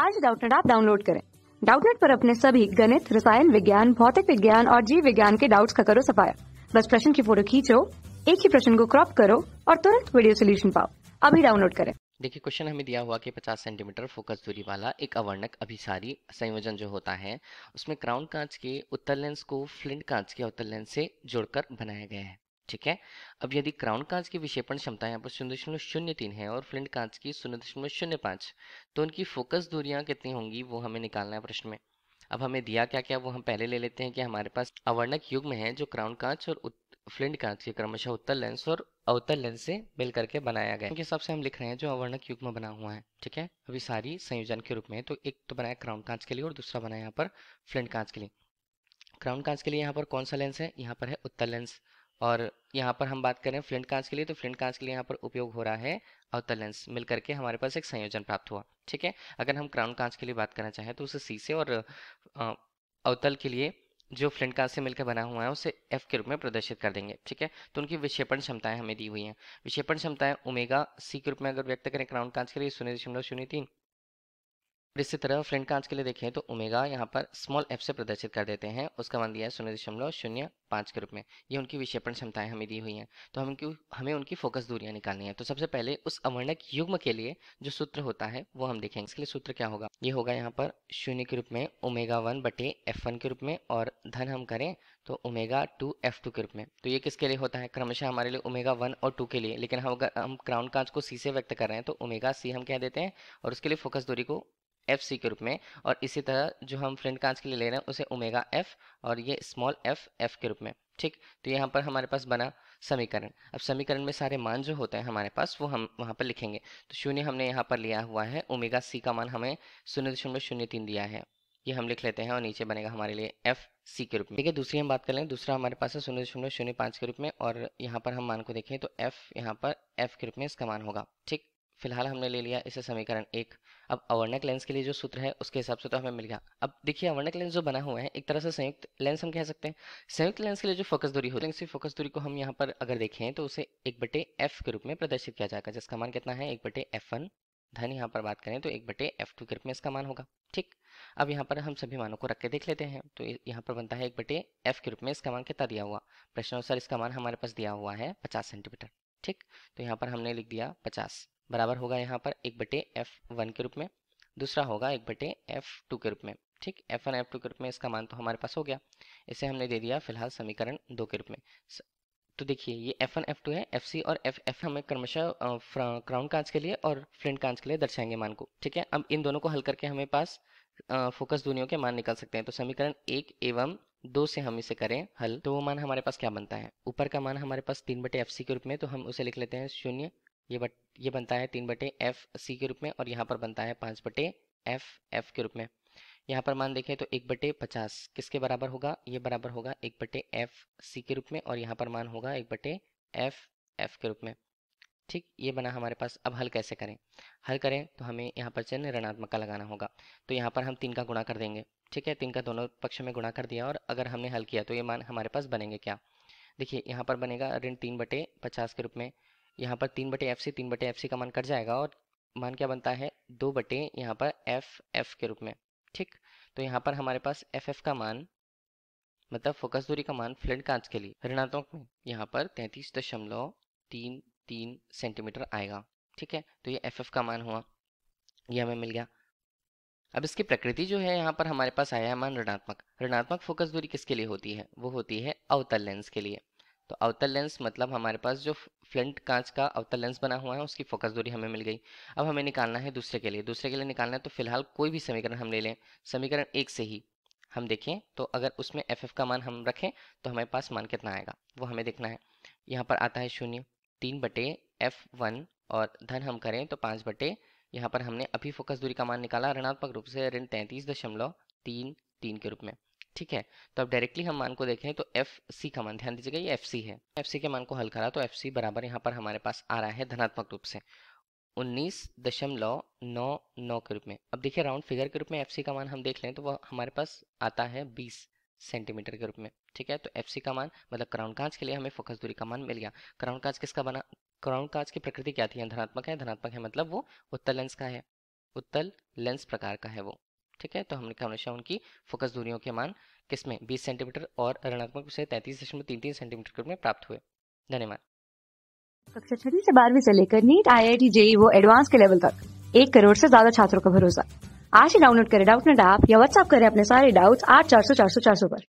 आज डाउटनेट आप डाउनलोड करें डाउटनेट पर अपने सभी गणित रसायन विज्ञान भौतिक विज्ञान और जीव विज्ञान के डाउट्स का करो सफाया बस प्रश्न की फोटो खींचो एक ही प्रश्न को क्रॉप करो और तुरंत वीडियो सोल्यूशन पाओ अभी डाउनलोड करें देखिए क्वेश्चन हमें दिया हुआ कि 50 सेंटीमीटर फोकस दूरी वाला एक अवर्णक अभिसारी संयोजन जो होता है उसमें क्राउन कांच के उत्तर लेंस को फ्लिंट कांच के उत्तर लेंस से जोड़कर बनाया गया है ठीक है अब यदि क्राउन कांच की विक्षेपण क्षमता यहाँ पर शून्य दशमलव शून्य तीन है और फ्लिंट कांच की शून्य दशमलव शून्य पाँच तो उनकी फोकस दूरियाँ कितनी होंगी वो हमें निकालना है प्रश्न में अब हमें दिया क्या क्या वो हम पहले ले लेते हैं कि हमारे पास अवर्णक युग में है जो क्राउन कांच और फ्लिंट कांच के क्रमशः उत्तर लेंस और अवतल लेंस से मिल करके बनाया गया उनके हिसाब से हम लिख रहे हैं जो अवर्णक युग में बना हुआ है ठीक है अभी सारी संयोजन के रूप में तो एक तो बनाया क्राउन कांच के लिए और दूसरा बनाया यहाँ पर फ्लिंट कांच के लिए क्राउन कांच के लिए यहाँ पर कौन सा लेंस है यहाँ पर है उत्तर लेंस और यहाँ पर हम बात करें फ्लिंट कांच के लिए तो फ्लिंट कांच के लिए यहाँ पर उपयोग हो रहा है अवतल लेंस मिल करके हमारे पास एक संयोजन प्राप्त हुआ ठीक है अगर हम क्राउन कांच के लिए बात करना चाहें तो उसे सी से और अवतल के लिए जो फ्लिंट कांच से मिलकर बना हुआ है उसे एफ के रूप में प्रदर्शित कर देंगे ठीक है तो उनकी विक्षेपण क्षमताएं हमें दी हुई हैं विक्षेपण क्षमताएं ओमेगा सी के रूप में अगर व्यक्त करें क्राउन कांच के लिए शून्य दशमलव शून्य तीन और इसी तरह फ्रंट कांच के लिए देखें तो ओमेगा यहाँ पर स्मॉल एफ से प्रदर्शित कर देते हैं उसका मान दिया है शून्य दशमलव शून्य पाँच के रूप में ये उनकी विक्षेपण क्षमताएं हमें दी हुई हैं तो हम क्यों हमें उनकी फोकस दूरियां निकालनी है तो सबसे पहले उस अवर्णक युग्म के लिए जो सूत्र होता है वो हम देखेंगे इसके लिए सूत्र क्या होगा ये होगा यहाँ पर शून्य के रूप में ओमेगा वन बटे एफ वन के रूप में और धन हम करें तो ओमेगा टू एफ टू के रूप में तो ये किसके लिए होता है क्रमशः हमारे लिए ओमेगा वन और टू के लिए लेकिन हम अगर हम क्राउन कांच को सी से व्यक्त कर रहे हैं तो ओमेगा सी हम क्या देते हैं और उसके लिए फोकस दूरी को एफ सी के रूप में और इसी तरह जो हम फ्रंट कांच के लिए ले रहे हैं उसे ओमेगा एफ और ये स्मॉल एफ एफ के रूप में ठीक तो यहाँ पर हमारे पास बना समीकरण अब समीकरण में सारे मान जो होते हैं हमारे पास वो हम वहाँ पर लिखेंगे तो शून्य हमने यहाँ पर लिया हुआ है ओमेगा सी का मान हमें शून्य दशमलव शून्य तीन दिया है ये हम लिख लेते हैं और नीचे बनेगा हमारे लिए एफ सी के रूप में ठीक है दूसरी हम बात कर लें दूसरा हमारे पास है शून्य दशमलव शून्य पाँच के रूप में और यहाँ पर हम मान को देखें तो एफ यहाँ पर एफ के रूप में इसका मान होगा ठीक फिलहाल हमने ले लिया इसे समीकरण एक अब अवर्णक लेंस के लिए जो सूत्र है उसके हिसाब से तो हमें मिल गया अब देखिए अवर्णक लेंस जो बना हुआ है एक तरह से संयुक्त लेंस हम कह सकते हैं संयुक्त लेंस के लिए जो फोकस दूरी होती है फोकस दूरी को हम यहाँ पर अगर देखें तो उसे एक बटे एफ के रूप में प्रदर्शित किया जाएगा जिसका मान कितना है एक बटे एफ वन धन यहाँ पर बात करें तो एक बटे एफ टू के रूप में इसका मान होगा ठीक अब यहाँ पर हम सभी मानों को रख के देख लेते हैं तो यहाँ पर बनता है एक बटे एफ के रूप में इसका मान कितना दिया हुआ प्रश्न अनुसार इसका मान हमारे पास दिया हुआ है पचास सेंटीमीटर ठीक तो यहाँ पर हमने लिख दिया पचास बराबर होगा यहाँ पर एक बटे एफ वन के रूप में दूसरा होगा एक बटे एफ टू के रूप में ठीक एफ वन एफ टू के रूप में इसका मान तो हमारे पास हो गया इसे हमने दे दिया फिलहाल समीकरण दो के रूप में तो देखिए ये एफ वन एफ टू है एफ सी और एफ एफ हमें क्रमशः क्राउन कांच के लिए और फ्लिंट कांच के लिए दर्शाएंगे मान को ठीक है अब इन दोनों को हल करके हमें पास फोकस दूनियों के मान निकाल सकते हैं तो समीकरण एक एवं दो से हम इसे करें हल तो वो मान हमारे पास क्या बनता है ऊपर का मान हमारे पास तीन बटे एफ सी के रूप में तो हम उसे लिख लेते हैं शून्य ये बट ये बनता है तीन बटे एफ सी के रूप में और यहाँ पर बनता है पाँच बटे एफ एफ के रूप में यहाँ पर मान देखें तो एक बटे पचास किसके बराबर होगा ये बराबर होगा एक बटे एफ सी के रूप में और यहाँ पर मान होगा एक बटे एफ एफ के रूप में ठीक ये बना हमारे पास अब हल कैसे करें हल करें तो हमें यहाँ पर चिन्ह ऋणात्मक का लगाना होगा तो यहाँ पर हम तीन का गुणा कर देंगे ठीक है तीन का दोनों पक्ष में गुणा कर दिया और अगर हमने हल किया तो ये मान हमारे पास बनेंगे क्या देखिए यहाँ पर बनेगा ऋण तीन बटे पचास के रूप में यहाँ पर तीन बटे एफ सी तीन बटे एफ सी का मान कट जाएगा और मान क्या बनता है दो बटे यहाँ पर एफ एफ के रूप में ठीक तो यहाँ पर हमारे पास एफ एफ का मान मतलब फोकस दूरी का मान फ्लड कांच के लिए ऋणात्मक में यहाँ पर तैंतीस दशमलव तीन तीन सेंटीमीटर आएगा ठीक है तो ये एफ एफ का मान हुआ ये हमें मिल गया अब इसकी प्रकृति जो है यहाँ पर हमारे पास आया है मान ऋणात्मक ऋणात्मक फोकस दूरी किसके लिए होती है वो होती है अवतल लेंस के लिए तो अवतल लेंस मतलब हमारे पास जो फ्रंट कांच का अवतल लेंस बना हुआ है उसकी फोकस दूरी हमें मिल गई अब हमें निकालना है दूसरे के लिए दूसरे के लिए निकालना है तो फिलहाल कोई भी समीकरण हम ले लें समीकरण एक से ही हम देखें तो अगर उसमें एफ एफ का मान हम रखें तो हमारे पास मान कितना आएगा वो हमें देखना है यहाँ पर आता है शून्य तीन बटे एफ वन और धन हम करें तो पाँच बटे यहाँ पर हमने अभी फोकस दूरी का मान निकाला ऋणात्मक रूप से ऋण तैंतीस दशमलव तीन तीन के रूप में ठीक है तो अब डायरेक्टली हम मान को देखें तो एफ सी का मान ध्यान दीजिएगा ये एफ सी है एफ सी के मान को हल करा तो एफ सी बराबर यहाँ पर हमारे पास आ रहा है धनात्मक रूप से उन्नीस दशमलव नौ नौ के रूप में अब देखिए राउंड फिगर के रूप में एफ सी का मान हम देख लें तो वह हमारे पास आता है बीस सेंटीमीटर के रूप में ठीक है तो एफ सी का मान मतलब क्राउन कांच के लिए हमें फोकस दूरी का मान मिल गया क्राउन कांच किसका बना क्राउन कांच की प्रकृति क्या थी धनात्मक है धनात्मक है मतलब वो उत्तल लेंस का है उत्तल लेंस प्रकार का है वो ठीक है तो हमने क्या हमेशा उनकी फोकस दूरियों के मान किसमें 20 सेंटीमीटर और ऋणात्मक से तैतीस दशमलव तीन तीन सेंटीमीटर के रूप में प्राप्त हुए धन्यवाद कक्षा छठी से बारहवीं से लेकर NEET I I T JEE वो एडवांस के लेवल तक एक करोड़ से ज्यादा छात्रों का भरोसा आज ही डाउनलोड करें डाउट नेट ऐप या व्हाट्सअप करें अपने सारे डाउट्स आठ चार सौ चार सौ चार सौ पर